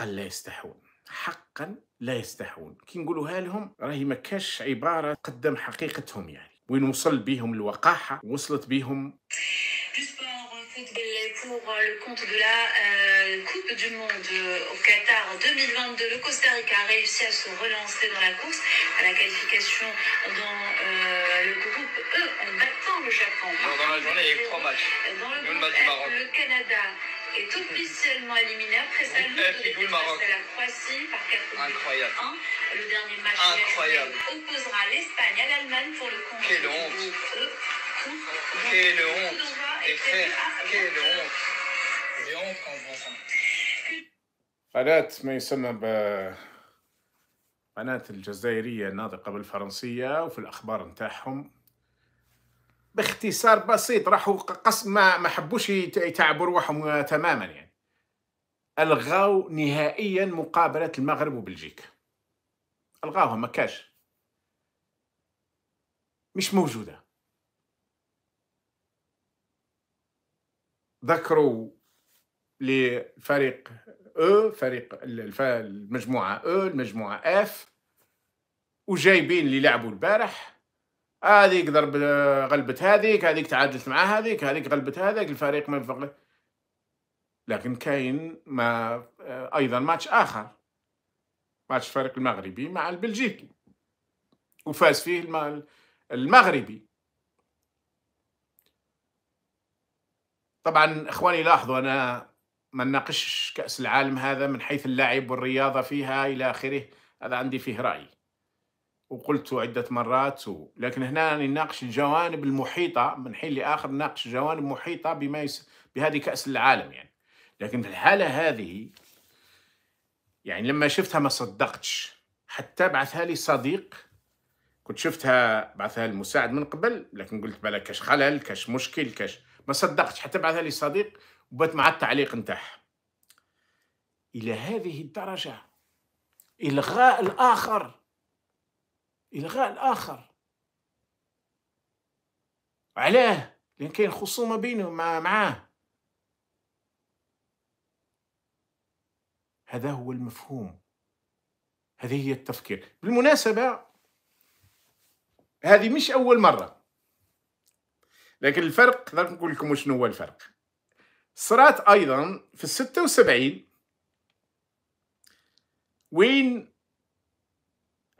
حقا لا يستحون حقا لا يستحون كي نقولوها لهم راهي ما كاش عباره تقدم حقيقتهم يعني وين وصل بهم الوقاحه وصلت بهم pour le compte de la euh, Coupe du Monde au Qatar 2022. Le Costa Rica a réussi à se relancer dans la course à la qualification dans euh, le groupe E en battant le Japon. Dans, dans la journée, il y a eu trois matchs. Dans le, groupe, le match du Maroc. Le Canada est toute piste seulement après sa lutte de face la Croatie par 4 Incroyable. 1. Le dernier match Incroyable. opposera l'Espagne à l'Allemagne pour le compte Quelle honte. Quelle honte. Et frère, quelle honte. J'ai honte quand on voit ça. قناة ما يسمى ب قناة الجزائرية الناطقة بالفرنسية وفي الأخبار نتاعهم باختصار بسيط راحوا قسم ما ما حبوش يتعبوا روحهم آه، تماما يعني الغاو نهائيا مقابله المغرب وبلجيكا الغاوها ما كاش مش موجوده ذكروا لفريق او فريق المجموعه او المجموعه اف وجايبين اللي لعبوا البارح هذيك ضرب غلبت هذيك هذيك تعادلت مع هذيك هذيك غلبت هذاك الفريق ما يفرق لكن كاين ما ايضا ماتش اخر ماتش الفريق المغربي مع البلجيكي وفاز فيه المغربي طبعا اخواني لاحظوا انا ما نناقش كاس العالم هذا من حيث اللاعب والرياضه فيها الى اخره هذا عندي فيه راي وقلت عدة مرات و... لكن هنا نناقش الجوانب المحيطة من حين لآخر نناقش جوانب محيطة بما يس... بهذه كأس العالم يعني لكن في الحالة هذه يعني لما شفتها ما صدقتش حتى بعثها لي صديق كنت شفتها بعثها المساعد من قبل لكن قلت بلا كاش خلل كاش مشكل كاش ما صدقتش حتى بعثها لي صديق وبات مع التعليق نتاعها إلى هذه الدرجة إلغاء الآخر إلغاء الآخر علاه لأن كاين خصومة بينه مع معاه هذا هو المفهوم هذه هي التفكير بالمناسبة هذه مش أول مرة لكن الفرق نقول لكم شنو هو الفرق صرات أيضا في الستة وسبعين وين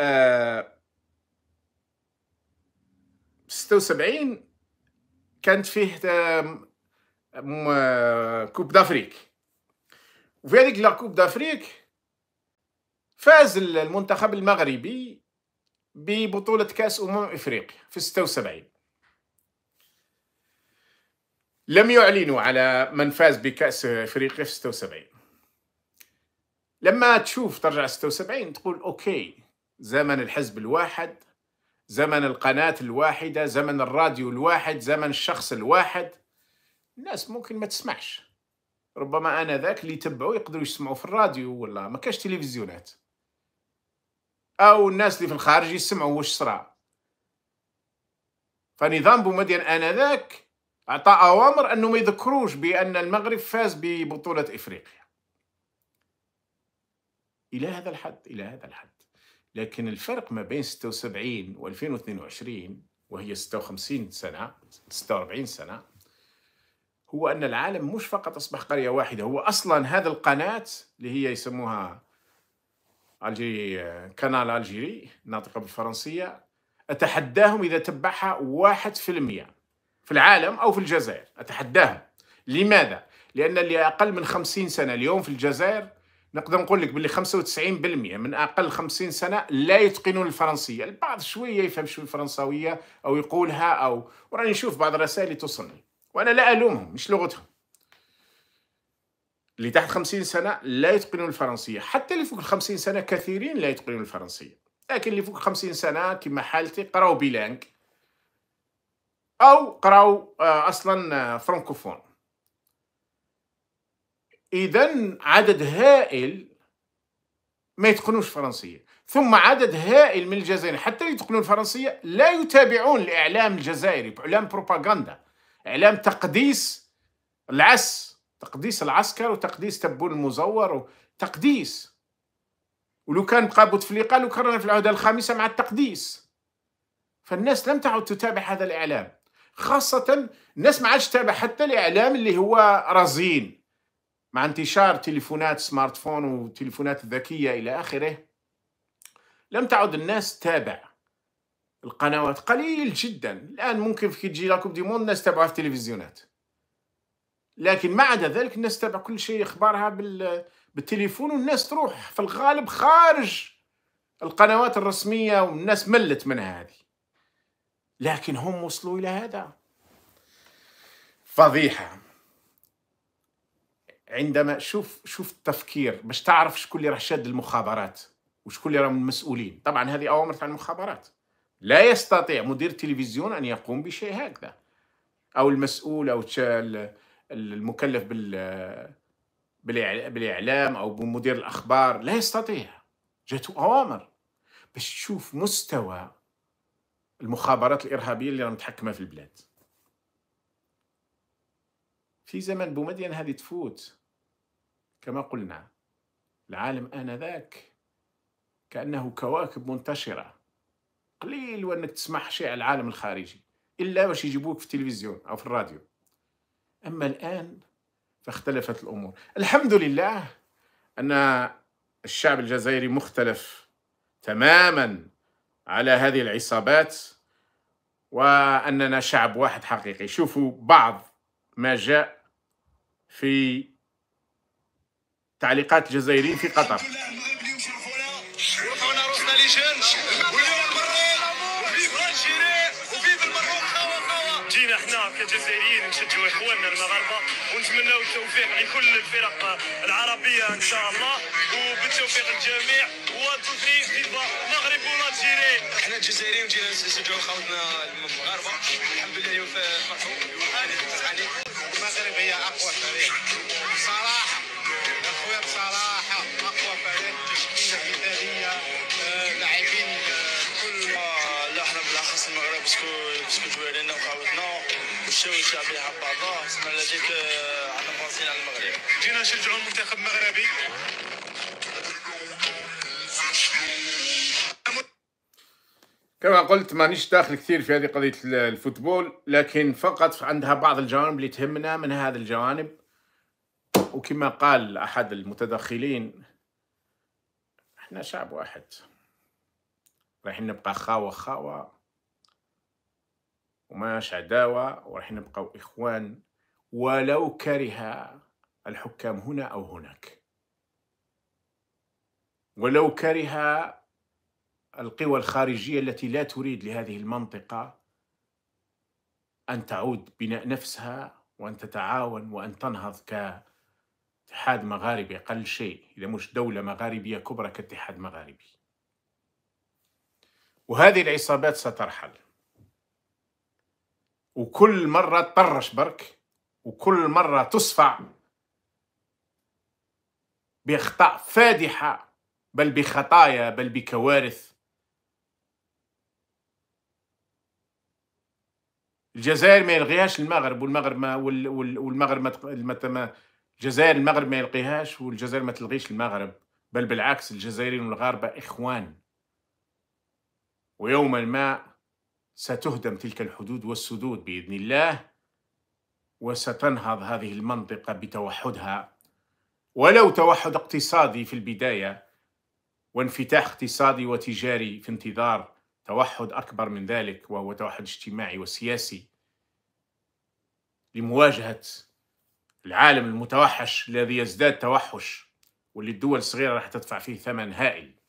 آه 76 كانت فيه آه، كوب دافريك وفي هذيك لا كوب دافريك فاز المنتخب المغربي ببطولة كأس أمم إفريقيا في 76 لم يعلنوا على من فاز بكأس إفريقيا في 76 لما تشوف ترجع 76 تقول أوكي زمن الحزب الواحد زمن القناة الواحدة زمن الراديو الواحد زمن الشخص الواحد الناس ممكن ما تسمعش ربما أنا ذاك اللي يتبعوا يقدروا يسمعوا في الراديو ولا ما كاش تلفزيونات أو الناس اللي في الخارج يسمعوا وش صرا فنظام بومدين آنذاك أعطى أوامر أنه ما يذكروش بأن المغرب فاز ببطولة إفريقيا إلى هذا الحد إلى هذا الحد لكن الفرق ما بين 76 و2022 وهي 56 سنة 46 سنة هو أن العالم مش فقط أصبح قرية واحدة هو أصلا هذا القناة اللي هي يسموها الجيري كانال الجيري ناطقة بالفرنسية أتحداهم إذا تبعها واحد في المية في العالم أو في الجزائر أتحداهم لماذا؟ لأن اللي أقل من خمسين سنة اليوم في الجزائر نقدر نقول لك باللي 95% من اقل 50 سنه لا يتقنون الفرنسيه، البعض شويه يفهم شويه الفرنساويه او يقولها او وراني نشوف بعض الرسائل اللي توصلني وانا لا الومهم مش لغتهم. اللي تحت 50 سنه لا يتقنون الفرنسيه، حتى اللي فوق 50 سنه كثيرين لا يتقنون الفرنسيه، لكن اللي فوق 50 سنه كما حالتي قراو بيلانك او قراو آه، اصلا آه، فرانكوفون. إذا عدد هائل ما يتقنوش فرنسية ثم عدد هائل من الجزائريين حتى اللي يتقنون الفرنسية لا يتابعون الإعلام الجزائري إعلام بروباغندا إعلام تقديس العس تقديس العسكر وتقديس تبون المزور تقديس ولو كان بقى بوتفليقه لو كان في العهدة الخامسة مع التقديس فالناس لم تعد تتابع هذا الإعلام خاصة الناس ما عادش تتابع حتى الإعلام اللي هو رزين مع انتشار تليفونات سمارت فون وتليفونات ذكية إلى آخره لم تعد الناس تتابع القنوات قليل جدا الآن ممكن في تجي لاكوب دي موند الناس تابعوها في التلفزيونات لكن ما عدا ذلك الناس تتابع كل شيء اخبارها بال... بالتليفون والناس تروح في الغالب خارج القنوات الرسمية والناس ملت منها هذه لكن هم وصلوا إلى هذا فضيحة عندما شوف شوف التفكير باش تعرف شكون اللي راه شاد المخابرات وشكون اللي راهم المسؤولين طبعا هذه اوامر تاع المخابرات لا يستطيع مدير التلفزيون ان يقوم بشيء هكذا او المسؤول او المكلف بال بالاعلام او بمدير الاخبار لا يستطيع جاته اوامر باش تشوف مستوى المخابرات الارهابيه اللي راه متحكمه في البلاد في زمن بومدين هذه تفوت كما قلنا العالم آنذاك كأنه كواكب منتشرة قليل وأنك تسمع شيء على العالم الخارجي إلا باش يجيبوك في التلفزيون أو في الراديو أما الآن فاختلفت الأمور الحمد لله أن الشعب الجزائري مختلف تماما على هذه العصابات وأننا شعب واحد حقيقي شوفوا بعض ما جاء في تعليقات الجزائريين في قطر جينا حنا كجزائريين نشجعوا اخواننا المغاربه ونتمناو التوفيق لكل الفرق العربيه ان شاء الله وبالتوفيق للجميع وتوفيق فيفا المغرب والجزائر احنا الجزائريين جينا نشجعوا خوتنا المغاربه الحمد لله اليوم فرحوا المغرب هي اقوى فريق الشوي تاع بعضها تسمى جيت آه، على بازين على المغرب جينا نشجعوا المنتخب المغربي كما قلت مانيش داخل كثير في هذه قضيه الفوتبول لكن فقط عندها بعض الجوانب اللي تهمنا من هذا الجوانب وكما قال احد المتدخلين احنا شعب واحد رايحين نبقى خاوه خاوه وماش عداوة وراح نبقاو إخوان ولو كره الحكام هنا أو هناك ولو كره القوى الخارجية التي لا تريد لهذه المنطقة أن تعود بناء نفسها وأن تتعاون وأن تنهض كاتحاد مغاربي أقل شيء إذا مش دولة مغاربية كبرى كاتحاد مغاربي وهذه العصابات سترحل وكل مرة تطرش برك وكل مرة تصفع بأخطاء فادحة بل بخطايا بل بكوارث الجزائر ما يلغيهاش المغرب والمغرب ما والمغرب ما الجزائر المغرب ما يلقيهاش والجزائر ما تلغيش المغرب بل بالعكس الجزائريين والغاربة إخوان ويوما ما ستهدم تلك الحدود والسدود باذن الله وستنهض هذه المنطقه بتوحدها ولو توحد اقتصادي في البدايه وانفتاح اقتصادي وتجاري في انتظار توحد اكبر من ذلك وهو توحد اجتماعي وسياسي لمواجهه العالم المتوحش الذي يزداد توحش واللي الدول الصغيره راح تدفع فيه ثمن هائل